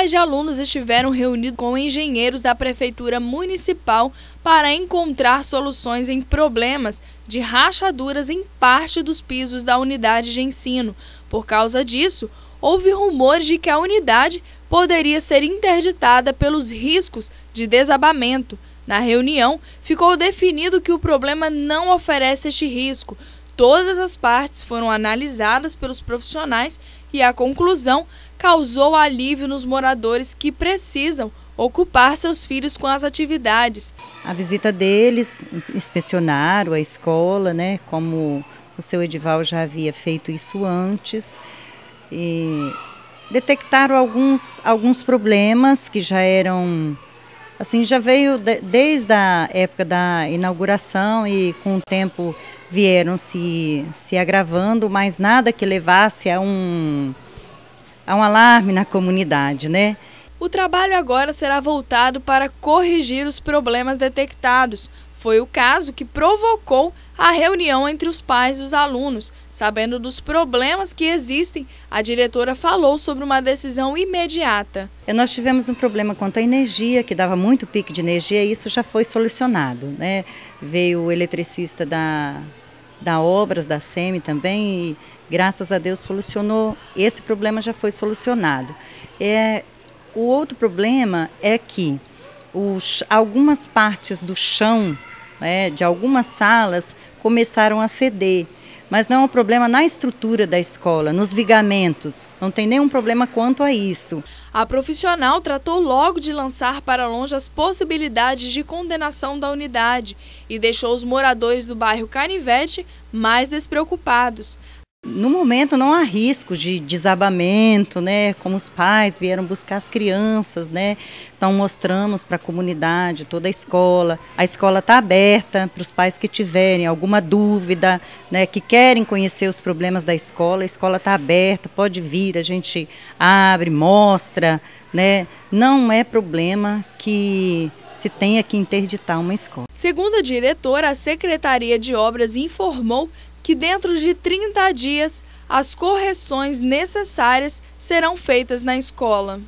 pais de alunos estiveram reunidos com engenheiros da Prefeitura Municipal para encontrar soluções em problemas de rachaduras em parte dos pisos da unidade de ensino. Por causa disso, houve rumores de que a unidade poderia ser interditada pelos riscos de desabamento. Na reunião, ficou definido que o problema não oferece este risco. Todas as partes foram analisadas pelos profissionais e a conclusão causou alívio nos moradores que precisam ocupar seus filhos com as atividades. A visita deles, inspecionaram a escola, né, como o seu Edival já havia feito isso antes, e detectaram alguns, alguns problemas que já eram Assim, já veio de, desde a época da inauguração e com o tempo vieram se, se agravando, mas nada que levasse a um, a um alarme na comunidade, né? O trabalho agora será voltado para corrigir os problemas detectados, foi o caso que provocou a reunião entre os pais e os alunos. Sabendo dos problemas que existem, a diretora falou sobre uma decisão imediata. É, nós tivemos um problema quanto à energia, que dava muito pique de energia, e isso já foi solucionado. Né? Veio o eletricista da, da Obras, da SEMI também, e graças a Deus solucionou, esse problema já foi solucionado. É, o outro problema é que os, algumas partes do chão né, de algumas salas começaram a ceder. Mas não é um problema na estrutura da escola, nos vigamentos. Não tem nenhum problema quanto a isso. A profissional tratou logo de lançar para longe as possibilidades de condenação da unidade e deixou os moradores do bairro Canivete mais despreocupados. No momento não há risco de desabamento, né? Como os pais vieram buscar as crianças, né? Então mostramos para a comunidade, toda a escola. A escola está aberta para os pais que tiverem alguma dúvida, né? Que querem conhecer os problemas da escola. A escola está aberta, pode vir, a gente abre, mostra, né? Não é problema que se tenha que interditar uma escola. Segundo a diretora, a Secretaria de Obras informou que dentro de 30 dias as correções necessárias serão feitas na escola.